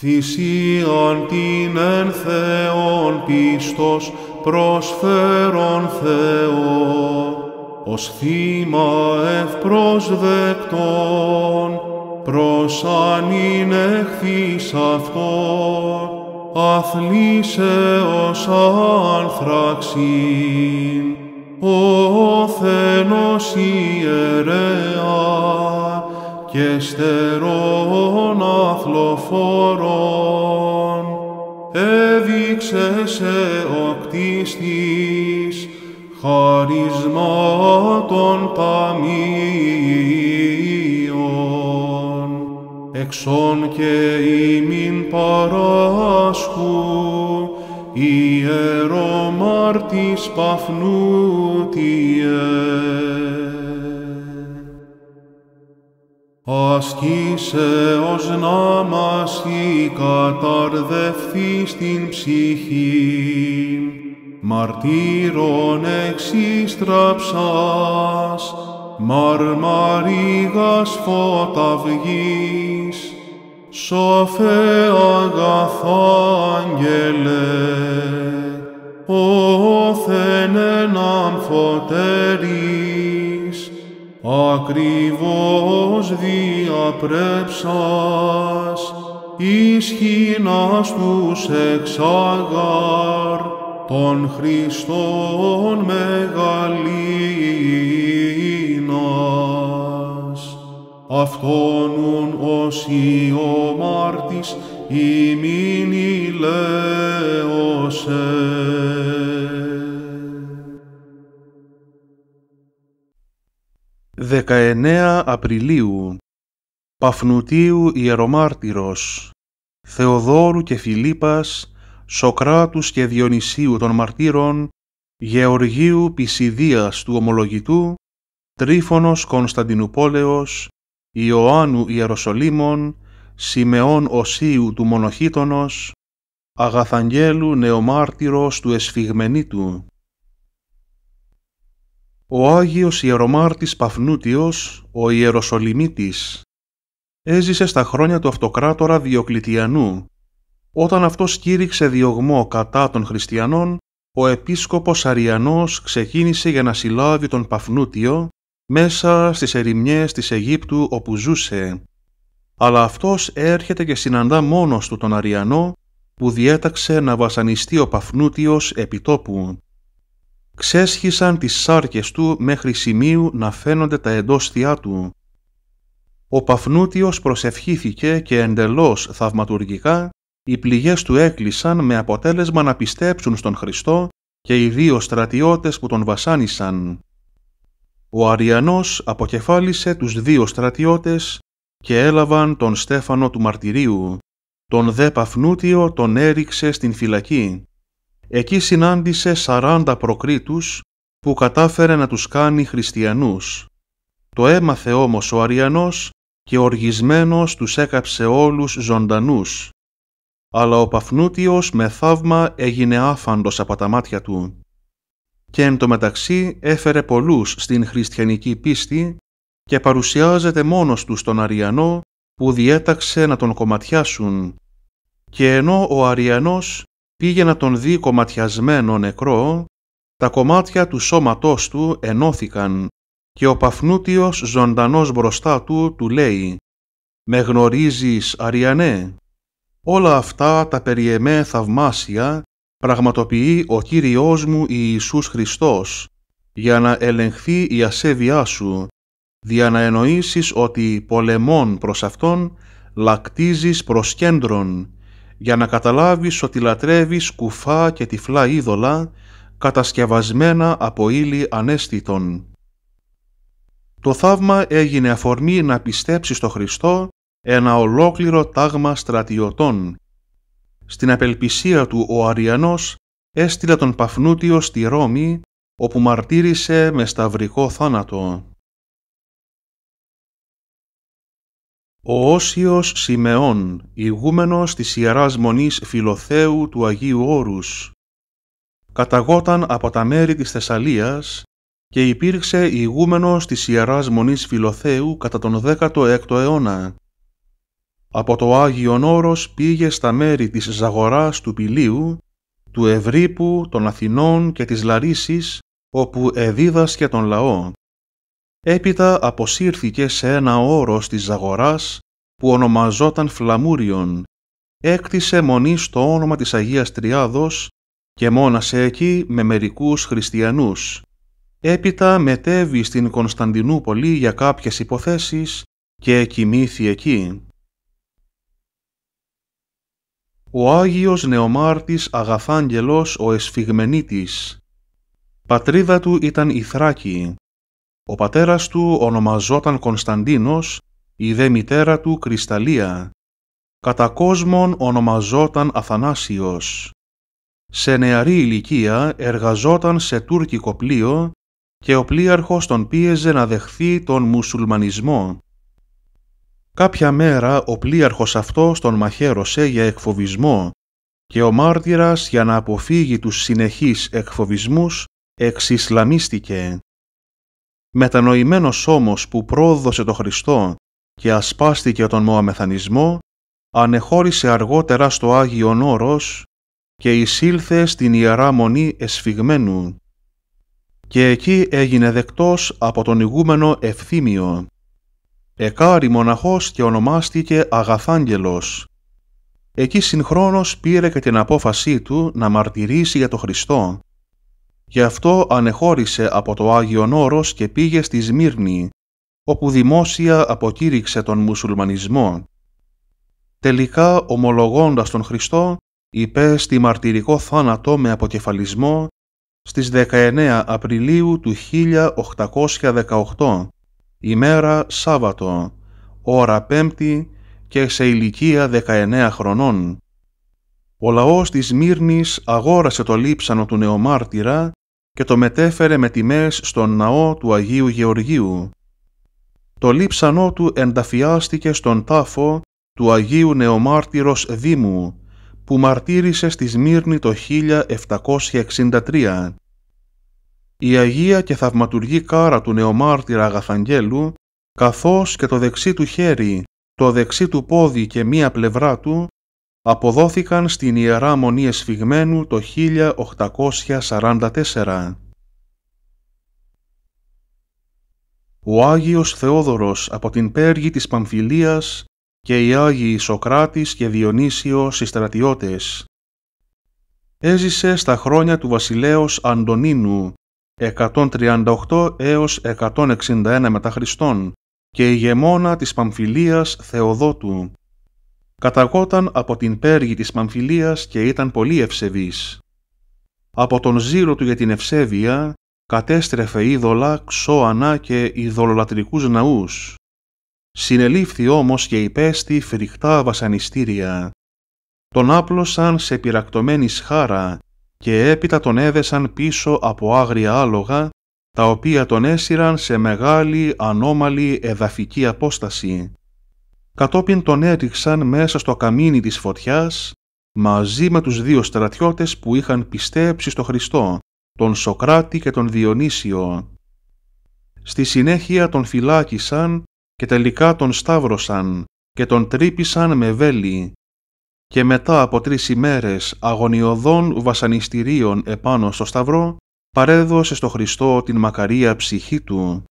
Θυσίαν την εν Θεόν πίστος προσφέρον Θεό, ως θύμα ευπροσδεκτόν, προς ανήν αυτό, αθλήσεως άνθραξήν, ο Θενός ιερέας και στερών αθλοφόρων, έδειξε σε ο κτίστης χαρισμά των Εξών και ημιν παράσχου, ιερομάρτης παφνούτιες ως να μας η στην ψυχή, μαρτύρον εξίστραψας, μαρμαρίγας φωταυγής, σοφέ αγαθά άγγελε, όθεν φωτέρει ακριβώς διαπρέψας, ισχυνάς τους εξαγάρ, των Χριστών μεγαλύνας. Αυτόν ουν ως Ιωμάρτης ημίν 19 Απριλίου Παφνουτίου Ιερομάρτυρος Θεοδόρου και Φιλίπας Σοκράτους και Διονυσίου των Μαρτύρων Γεωργίου Πισιδίας του Ομολογητού Τρίφωνος Κωνσταντινουπόλεως Ιωάννου Ιεροσολύμων Σιμεών Οσίου του Μονοχήτονος Αγαθαγγέλου Νεομάρτυρος του Εσφιγμενίτου ο Άγιος Ιερομάρτης Παφνούτιος, ο Ιεροσολυμίτης, έζησε στα χρόνια του αυτοκράτορα Διοκλητιανού, όταν αυτό κήρυξε διωγμό κατά των χριστιανών, ο επίσκοπος Αριανός ξεκίνησε για να συλλάβει τον Παφνούτιο μέσα στις ερημιές της Αιγύπτου όπου ζούσε. Αλλά αυτός έρχεται και συναντά μόνος του τον Αριανό που διέταξε να βασανιστεί ο Παφνούτιος επί τόπου ξέσχισαν τις σάρκες του μέχρι σημείου να φαίνονται τα εντόστια του. Ο Παφνούτιος προσευχήθηκε και εντελώς θαυματουργικά οι πληγές του έκλεισαν με αποτέλεσμα να πιστέψουν στον Χριστό και οι δύο στρατιώτες που τον βασάνισαν. Ο Αριανός αποκεφάλισε τους δύο στρατιώτες και έλαβαν τον Στέφανο του Μαρτυρίου. Τον δε Παφνούτιο τον έριξε στην φυλακή. Εκεί συνάντησε 40 προκρίτους που κατάφερε να τους κάνει χριστιανούς. Το έμαθε όμως ο Αριανός και οργισμένος τους έκαψε όλους ζωντανούς. Αλλά ο Παφνούτιος με θαύμα έγινε άφαντος από τα μάτια του. Και εν τω μεταξύ έφερε πολλούς στην χριστιανική πίστη και παρουσιάζεται μόνος του στον Αριανό που διέταξε να τον κομματιάσουν. Και ενώ ο Αριανός πήγε να τον δει κομματιασμένο νεκρό, τα κομμάτια του σώματός του ενώθηκαν και ο Παφνούτιος ζωντανός μπροστά του του λέει «Με γνωρίζεις, Αριανέ» Όλα αυτά τα περιεμέ θαυμάσια πραγματοποιεί ο Κύριός μου Ιησούς Χριστός για να ελεγχθεί η ασέβειά σου, δια να εννοήσεις ότι πολεμών προς Αυτόν λακτίζεις προς κέντρον για να καταλάβεις ότι λατρεύεις κουφά και τυφλά είδωλα, κατασκευασμένα από ύλη ανέστητον. Το θαύμα έγινε αφορμή να πιστέψει στο Χριστό ένα ολόκληρο τάγμα στρατιωτών. Στην απελπισία του ο Αριανός έστειλε τον Παφνούτιο στη Ρώμη, όπου μαρτύρησε με σταυρικό θάνατο. ο Όσιος Σιμεών, ηγούμενος της Ιεράς Μονής Φιλοθέου του Αγίου Όρους, καταγόταν από τα μέρη της Θεσσαλίας και υπήρξε ηγούμενος της Ιεράς Μονής Φιλοθέου κατά τον 16ο αιώνα. Από το Άγιον Όρος πήγε στα μέρη της Ζαγοράς του Πηλίου, του Ευρύπου, των Αθηνών και της Λαρίσης, όπου εδίδασκε τον λαό. Έπειτα αποσύρθηκε σε ένα όρος της Ζαγοράς που ονομαζόταν Φλαμούριον. Έκτισε μονή στο όνομα της Αγίας Τριάδος και μόνασε εκεί με μερικούς χριστιανούς. Έπειτα μετέβη στην Κωνσταντινούπολη για κάποιες υποθέσεις και κοιμήθη εκεί. Ο Άγιος Νεομάρτης Αγαθάγγελος ο Εσφιγμενίτης. Πατρίδα του ήταν η Θράκη, ο πατέρας του ονομαζόταν Κωνσταντίνος, η δε μητέρα του Κρυσταλία. Κατά κόσμον ονομαζόταν Αθανάσιος. Σε νεαρή ηλικία εργαζόταν σε τουρκικό πλοίο και ο πλοίαρχος τον πίεζε να δεχθεί τον μουσουλμανισμό. Κάποια μέρα ο πλοίαρχος αυτός τον μαχαίρωσε για εκφοβισμό και ο μάρτυρας για να αποφύγει τους συνεχείς εκφοβισμούς εξισλαμίστηκε μετανοημένος όμως που πρόδωσε το Χριστό και ασπάστηκε τον Μωαμεθανισμό, ανεχώρησε αργότερα στο Άγιο Όρος και εισήλθε στην Ιερά Μονή Εσφυγμένου. και εκεί έγινε δεκτός από τον ηγούμενο Ευθύμιο. Εκάρι μοναχός και ονομάστηκε Αγαθάγγελος. Εκεί συγχρόνως πήρε και την απόφασή του να μαρτυρήσει για τον Χριστό Γι' αυτό ανεχώρησε από το Άγιο Όρος και πήγε στη Σμύρνη, όπου δημόσια αποκήρυξε τον μουσουλμανισμό. Τελικά, ομολογώντας τον Χριστό, είπε στη μαρτυρικό θάνατο με αποκεφαλισμό στις 19 Απριλίου του 1818, ημέρα Σάββατο, ώρα Πέμπτη και σε ηλικία 19 χρονών. Ο λαός της Μύρνης αγόρασε το λείψανο του νεομάρτυρα και το μετέφερε με τιμές στον ναό του Αγίου Γεωργίου. Το λείψανό του ενταφιάστηκε στον τάφο του Αγίου Νεομάρτυρος Δήμου, που μαρτύρησε στη Σμύρνη το 1763. Η Αγία και θαυματουργή κάρα του Νεομάρτυρα Αγαθαγγέλου, καθώς και το δεξί του χέρι, το δεξί του πόδι και μία πλευρά του, αποδόθηκαν στην Ιερά Μονή Εσφυγμένου το 1844. Ο Άγιος Θεόδωρος από την Πέργη της Παμφιλίας και οι Άγιοι Σοκράτης και Διονύσιος οι στρατιώτες. Έζησε στα χρόνια του βασιλέως Αντωνίνου 138 έως 161 μετά Χριστόν και ηγεμόνα της Παμφιλίας Θεοδότου καταγόταν από την πέργη της Παμφυλίας και ήταν πολύ ευσεβής. Από τον ζήρο του για την ευσέβεια κατέστρεφε είδωλα, ξώανα και ειδωλολατρικούς ναούς. Συνελήφθη όμως και υπέστη φρικτά βασανιστήρια. Τον άπλωσαν σε πυρακτωμένη σχάρα και έπειτα τον έδεσαν πίσω από άγρια άλογα, τα οποία τον έσυραν σε μεγάλη ανώμαλη εδαφική απόσταση κατόπιν τον έριξαν μέσα στο καμίνι της φωτιάς μαζί με τους δύο στρατιώτες που είχαν πιστέψει στο Χριστό, τον Σοκράτη και τον Διονύσιο. Στη συνέχεια τον φυλάκισαν και τελικά τον σταύρωσαν και τον τρύπησαν με βέλη. Και μετά από τρεις ημέρες αγωνιωδών βασανιστήριων επάνω στο σταυρό, παρέδωσε στο Χριστό την μακαρία ψυχή του.